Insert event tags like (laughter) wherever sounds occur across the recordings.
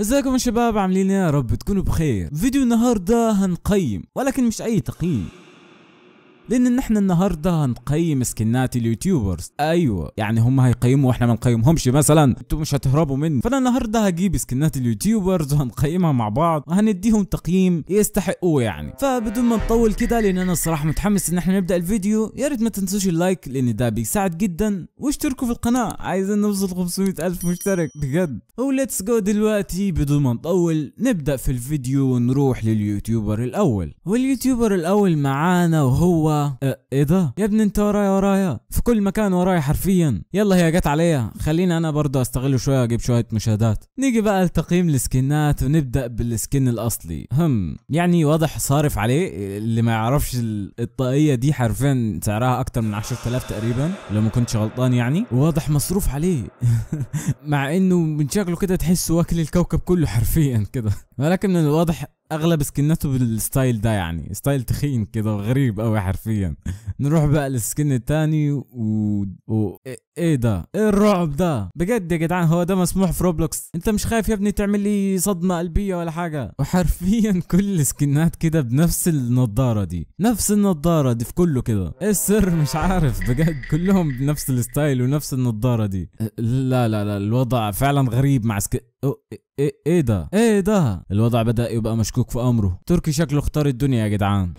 ازيكم يا شباب عاملين ايه؟ يا رب تكونوا بخير فيديو النهاردة هنقيم ولكن مش اي تقييم لان نحن النهارده هنقيم سكنات اليوتيوبرز ايوه يعني هم هيقيموا واحنا ما نقيمهمش مثلا انتوا مش هتهربوا مني فانا النهارده هجيب سكنات اليوتيوبرز وهنقيمها مع بعض وهنديهم تقييم يستحقوه يعني فبدون ما نطول كده لان انا الصراحه متحمس ان احنا نبدا الفيديو يا ريت ما تنسوش اللايك لان ده بيساعد جدا واشتركوا في القناه عايزين نوصل 500 الف مشترك بجد وليتس جو دلوقتي بدون ما نطول نبدأ في الفيديو ونروح لليوتيوبر الأول واليوتيوبر الأول معانا وهو أه، ايه ده يا ابني انت ورايا ورايا في كل مكان ورايا حرفيا يلا هي جت عليا خليني انا برضه استغله شويه اجيب شويه مشاهدات نيجي بقى لتقييم السكنات ونبدا بالسكن الاصلي هم يعني واضح صارف عليه اللي ما يعرفش الطاقيه دي حرفيا سعرها اكتر من 10000 تقريبا لو ما كنتش غلطان يعني واضح مصروف عليه (laughs) مع انه من شكله كده تحسه واكل الكوكب كله حرفيا كده ولكن من الواضح اغلب سكناته بالستايل ده يعني ستايل تخين كده غريب قوي حرفيا نروح بقى للسكن التاني و... و... إيه-, ايه ده ايه الرعب ده بجد يا جدعان هو ده مسموح في روبلوكس انت مش خايف يا ابني تعمل لي صدمه قلبيه ولا حاجه وحرفيا (laughs) كل السكنات كده بنفس النضاره دي نفس النضاره دي في كله كده ايه السر مش عارف بجد كلهم بنفس الستايل ونفس النضاره دي لا لا لا الوضع فعلا غريب مع سكن إيه،, إيه،, ايه ده ايه ده الوضع بدأ يبقى مشكوك في امره تركي شكله اختار الدنيا يا جدعان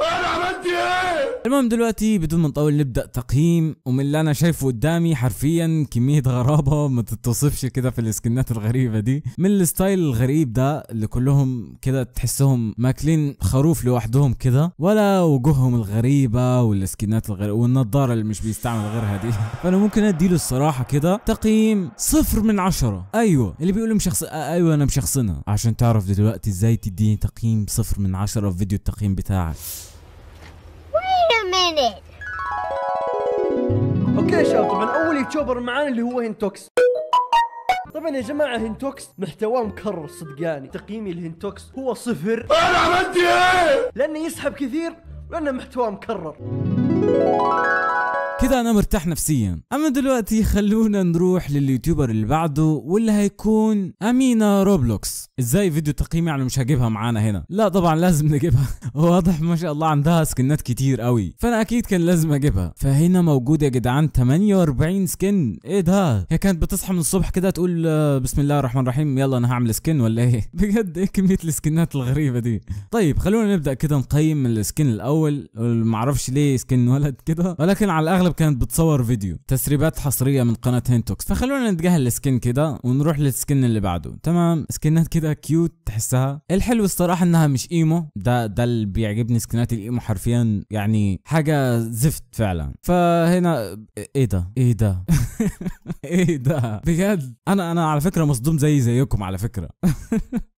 المهم دلوقتي بدون ما نطول نبدا تقييم ومن اللي انا شايفه قدامي حرفيا كميه غرابه ما تتوصفش كده في السكنات الغريبه دي من الستايل الغريب ده اللي كلهم كده تحسهم ماكلين خروف لوحدهم كده ولا وجوههم الغريبه والسكنات الغريبه والنضاره اللي مش بيستعمل غيرها دي (laughs) فانا ممكن اديله الصراحه كده تقييم صفر من عشرة ايوه اللي بيقول مشخص ايوه انا مشخصنها عشان تعرف دلوقتي ازاي تديني تقييم صفر من عشرة في فيديو التقييم بتاعك مينيت اوكي شباب طبعا اول يوتيوبر معانا اللي هو هنتوكس طبعا يا جماعه هنتوكس محتواه مكرر صدقاني تقييمي لهنتوكس هو صفر انا عملت ايه لانه يسحب كثير ولانه محتواه مكرر كده انا مرتاح نفسيا اما دلوقتي خلونا نروح لليوتيوبر اللي بعده واللي هيكون امينة روبلوكس ازاي فيديو تقييمي يعني مش هجيبها معانا هنا لا طبعا لازم نجيبها (laughs) واضح ما شاء الله عندها سكنات كتير قوي فانا اكيد كان لازم اجيبها فهنا موجود يا جدعان 48 سكن ايه ده هي كانت بتصحى من الصبح كده تقول آه، بسم الله الرحمن الرحيم يلا انا هعمل سكن ولا ايه (laughs) بجد ايه كميه السكنات الغريبه دي طيب خلونا نبدا كده نقيم السكن الاول معرفش ليه سكن ولد كده ولكن على الاغلب الغالب كانت بتصور فيديو تسريبات حصريه من قناه هينتوكس فخلونا نتجاهل السكن كده ونروح للسكن اللي بعده تمام سكنات كده كيوت تحسها الحلو الصراحه انها مش ايمو ده ده اللي بيعجبني سكنات الايمو حرفيا يعني حاجه زفت فعلا فهنا ايه ده ايه ده (laughs) ايه ده بجد انا انا على فكره مصدوم زي زيكم على فكره (laughs)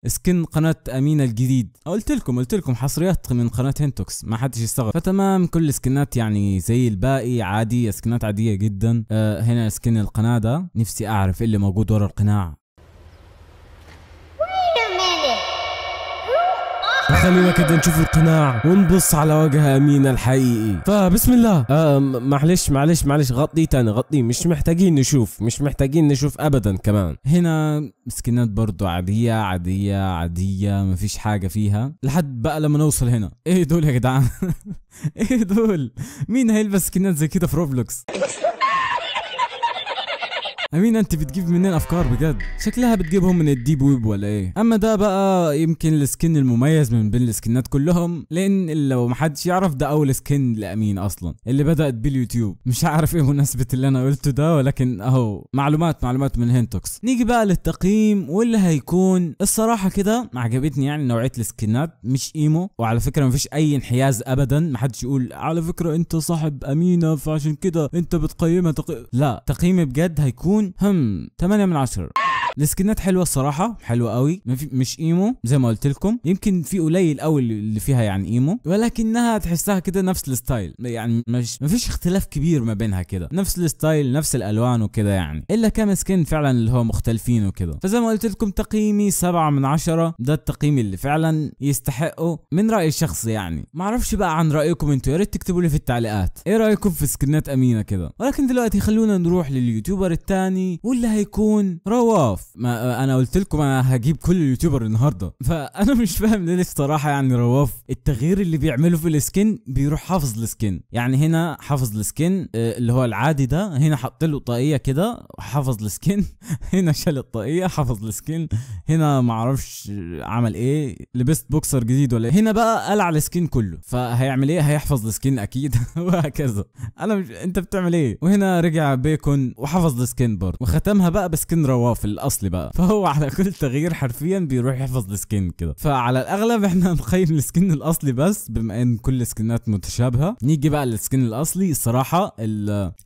سكن قناه امينه الجديد قلت لكم قلت لكم حصريات من قناه هنتوكس ما حدش يستغرب فتمام كل سكنات يعني زي الباقي عاديه سكنات عاديه جدا آه، هنا سكن القناه ده نفسي اعرف إيه اللي موجود ورا القناع خلينا كده نشوف القناع ونبص على وجه امين الحقيقي فبسم الله آه معلش معلش معلش غطيه تاني غطيه مش محتاجين نشوف مش محتاجين نشوف ابدا كمان هنا سكنات برضو عاديه عاديه عاديه مفيش حاجه فيها لحد بقى لما نوصل هنا ايه دول يا جدعان (laughs) ايه دول مين هيلبس سكنات زي كده في روبلوكس امين انت بتجيب منين افكار بجد شكلها بتجيبهم من الديب ويب ولا ايه اما ده بقى يمكن السكن المميز من بين السكنات كلهم لان لو محدش يعرف ده اول سكن لامين اصلا اللي بدات باليوتيوب مش عارف ايه مناسبه اللي انا قلته ده ولكن اهو معلومات معلومات من هنتوكس نيجي بقى للتقييم واللي هيكون الصراحه كده عجبتني يعني نوعيه السكنات مش ايمو وعلى فكره مفيش اي انحياز ابدا محدش يقول على فكره انت صاحب امينه فعشان كده انت بتقيمها تقي... لا تقييمي بجد هيكون يكون هم 8 من 10 السكنات حلوه الصراحه حلوه قوي مش ايمو زي ما قلت لكم يمكن في قليل قوي اللي فيها يعني ايمو ولكنها تحسها كده نفس الستايل يعني مش مفيش اختلاف كبير ما بينها كده نفس الستايل نفس الالوان وكده يعني الا كم سكن فعلا اللي هو مختلفين وكده فزي ما قلت لكم تقييمي 7 من 10 ده التقييم اللي فعلا يستحقه من رايي الشخصي يعني ما اعرفش بقى عن رايكم انتوا يا ريت تكتبوا لي في التعليقات ايه رايكم في سكنات امينه كده ولكن دلوقتي خلونا نروح لليوتيوبر الثاني واللي هيكون رواف ما انا قلت لكم انا هجيب كل اليوتيوبر النهارده فانا مش فاهم ليه الصراحه يعني رواف التغيير اللي بيعمله في السكن بيروح حافظ السكن يعني هنا حافظ السكن آه، اللي هو العادي ده هنا حط له طاقيه كده حافظ السكن (laughs) هنا شال الطاقيه حافظ السكن هنا معرفش عمل ايه لبست بوكسر جديد ولا إيه. هنا بقى قلع السكن كله فهيعمل ايه هيحفظ السكن اكيد (laughs) وهكذا انا مش... انت بتعمل ايه وهنا رجع بيكون وحفظ السكن برضه وختمها بقى بسكن رواف الاصل الاصلي بقى (laughs) فهو على كل تغيير حرفيا بيروح يحفظ السكن كده فعلى الاغلب احنا (laughs) هنقيم السكن الاصلي بس بما ان كل السكنات متشابهه نيجي بقى للسكن الاصلي الصراحه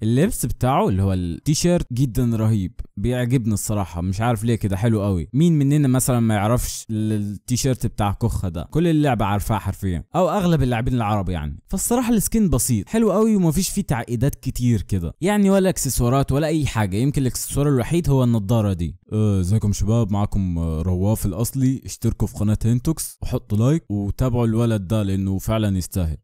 اللبس بتاعه اللي هو التيشيرت جدا رهيب بيعجبني الصراحه مش عارف ليه كده حلو قوي مين مننا مثلا ما يعرفش التيشيرت بتاع كخه ده كل اللعبه عارفاه حرفيا او اغلب اللاعبين العرب يعني فالصراحه السكين بسيط حلو قوي ومفيش فيه تعقيدات كتير كده يعني ولا اكسسوارات ولا اي حاجه يمكن الاكسسوار الوحيد هو النضاره دي آه، ازيكم شباب معكم آه، رواف الاصلي اشتركوا في قناه هنتوكس وحطوا لايك وتابعوا الولد ده لانه فعلا يستاهل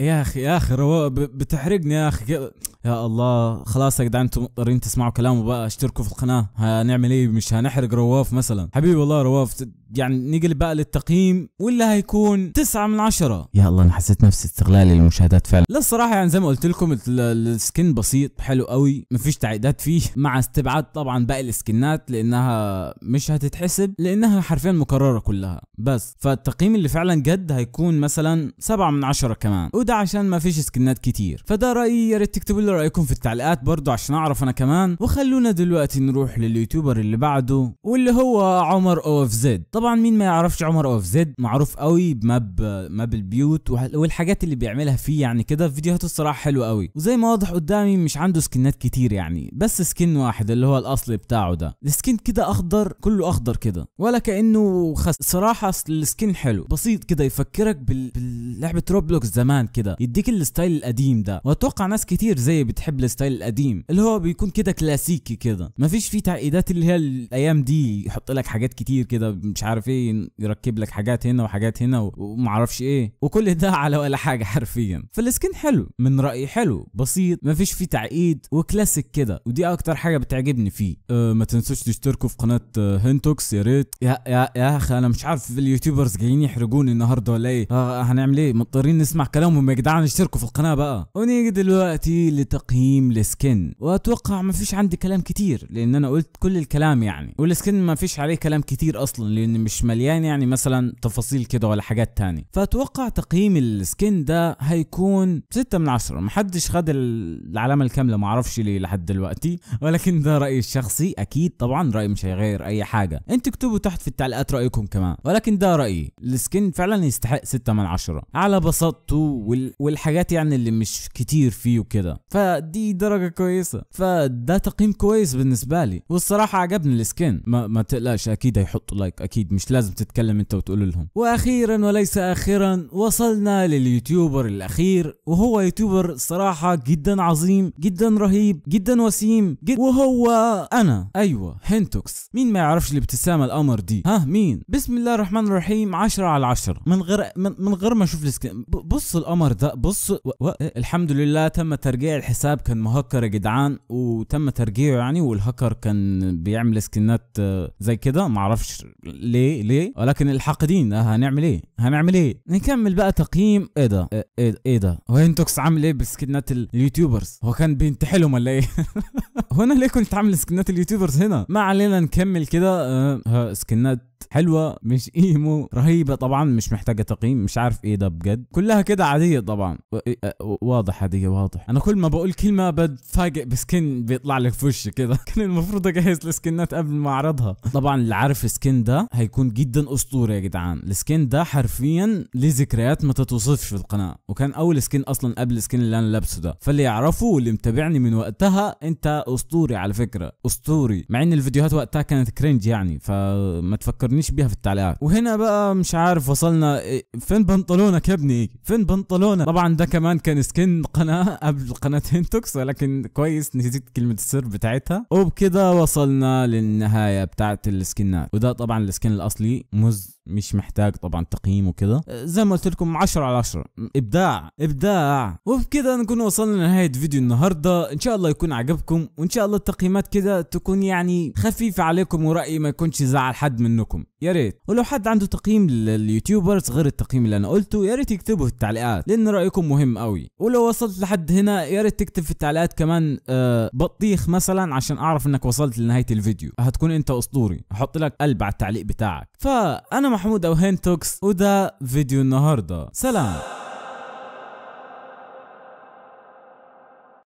يا اخي يا اخي رواف بتحرقني يا اخي يا الله خلاص يا جدعان انتم مضطرين تسمعوا كلامه بقى اشتركوا في القناه هنعمل ايه مش هنحرق رواف مثلا حبيبي والله رواف يعني نقلب بقى للتقييم ولا هيكون تسعة من عشرة يا الله انا حسيت نفس استغلال للمشاهدات فعلا لا الصراحه يعني زي ما قلت لكم السكن بسيط حلو قوي مفيش تعقيدات فيه مع استبعاد طبعا باقي السكنات لانها مش هتتحسب لانها حرفيا مكرره كلها بس فالتقييم اللي فعلا جد هيكون مثلا 7 من 10 كمان وده عشان ما فيش سكنات كتير فده رايي يا ريت تكتبوا لي رايكم في التعليقات برضو عشان اعرف انا كمان وخلونا دلوقتي نروح لليوتيوبر اللي بعده واللي هو عمر او اف زد طبعا مين ما يعرفش عمر او اف زد معروف قوي بماب ماب البيوت والحاجات اللي بيعملها فيه يعني كده فيديوهاته الصراحه حلوه قوي وزي ما واضح قدامي مش عنده سكنات كتير يعني بس سكن واحد اللي هو الاصلي بتاعه ده السكن كده اخضر كله اخضر كده ولا كانه خس صراحه خلاص السكن حلو بسيط كده يفكرك بال... بلعبه روبلوكس زمان كده يديك الستايل القديم ده واتوقع ناس كتير زي بتحب الستايل القديم اللي هو بيكون كده كلاسيكي كده مفيش فيه تعقيدات اللي هي الايام دي يحط لك حاجات كتير كده مش عارف ايه يركب لك حاجات هنا وحاجات هنا ومعرفش ايه وكل ده (laughs) على ولا حاجه حرفيا فالسكن حلو من رايي حلو بسيط مفيش فيه تعقيد وكلاسيك كده ودي اكتر حاجه بتعجبني فيه أه ما تنسوش تشتركوا في قناه أه، هنتوكس يا ريت يا يا يا اخي انا مش عارف اليوتيوبرز جايين يحرقون النهارده ولا ايه اه هنعمل ايه مضطرين نسمع كلامهم يا جدعان اشتركوا في القناه بقى ونيجي دلوقتي لتقييم السكن واتوقع ما فيش عندي كلام كتير لان انا قلت كل الكلام يعني والسكن ما فيش عليه كلام كتير اصلا لان مش مليان يعني مثلا تفاصيل كده ولا حاجات تاني فاتوقع تقييم السكن ده هيكون 6 من 10 محدش خد العلامه الكامله معرفش ليه لحد دلوقتي ولكن ده رايي الشخصي اكيد طبعا رايي مش هيغير اي حاجه انتوا اكتبوا تحت في التعليقات رايكم كمان ولكن لكن ده رايي السكن فعلا يستحق 6 من 10 على بساطته وال... والحاجات يعني اللي مش كتير فيه وكده فدي درجه كويسه فده تقييم كويس بالنسبه لي والصراحه عجبني السكن ما, ما تقلقش اكيد هيحطوا لايك اكيد مش لازم تتكلم انت وتقول لهم واخيرا وليس اخرا وصلنا لليوتيوبر الاخير وهو يوتيوبر صراحه جدا عظيم جدا رهيب جدا وسيم جد وهو انا ايوه هنتوكس مين ما يعرفش الابتسامه القمر دي ها مين بسم الله الرحمن الرحمن الرحيم 10 على 10 من غير من, من غير ما اشوف السكرين بص القمر ده بص و... و... الحمد لله تم ترجيع الحساب كان مهكر يا جدعان وتم ترجيعه يعني والهكر كان بيعمل سكنات آه، زي كده معرفش ليه ليه ولكن الحاقدين آه، هنعمل ايه هنعمل ايه نكمل بقى تقييم ايه ده ايه ده, إيه ده؟ هو انتوكس عامل ايه بسكنات اليوتيوبرز هو كان بينتحلهم ولا ايه (laughs) هنا ليه كنت عامل سكنات اليوتيوبرز هنا ما علينا نكمل كده آه، سكنات حلوه مش ايمو رهيبه طبعا مش محتاجه تقييم مش عارف ايه ده بجد كلها كده عاديه طبعا إيه، واضح عاديه واضح انا كل ما بقول كلمه بتفاجئ بسكن بيطلع لك في وشي كده (laughs) كان المفروض اجهز السكنات قبل ما اعرضها طبعا اللي عارف السكن ده هيكون جدا اسطوري يا جدعان السكن ده حرفيا ليه ذكريات ما تتوصفش في القناه وكان اول سكن اصلا قبل السكن اللي انا لابسه ده فاللي يعرفه واللي متابعني من وقتها انت اسطوري على فكره اسطوري مع ان الفيديوهات وقتها كانت كرنج يعني فما تفكر تفكرنيش بيها في التعليقات وهنا بقى مش عارف وصلنا إيه فين بنطلونك يا ابني فين بنطلونك طبعا ده كمان كان سكن قناه (laughs) قبل قناه هنتوكس ولكن كويس نسيت كلمه السر بتاعتها وبكده وصلنا للنهايه بتاعت السكنات وده طبعا السكن الاصلي مز مش محتاج طبعا تقييم وكذا زي ما قلت لكم 10 على 10 ابداع ابداع وبكذا نكون وصلنا لنهايه فيديو النهارده ان شاء الله يكون عجبكم وان شاء الله التقييمات كده تكون يعني خفيفه عليكم ورايي ما يكونش زعل حد منكم يا ريت ولو حد عنده تقييم لليوتيوبرز غير التقييم اللي انا قلته يا ريت يكتبه في التعليقات لان رايكم مهم قوي ولو وصلت لحد هنا يا ريت تكتب في التعليقات كمان أه بطيخ مثلا عشان اعرف انك وصلت لنهايه الفيديو هتكون انت اسطوري احط لك قلب على التعليق بتاعك فانا محمود اوهين توكس وده فيديو النهارده سلام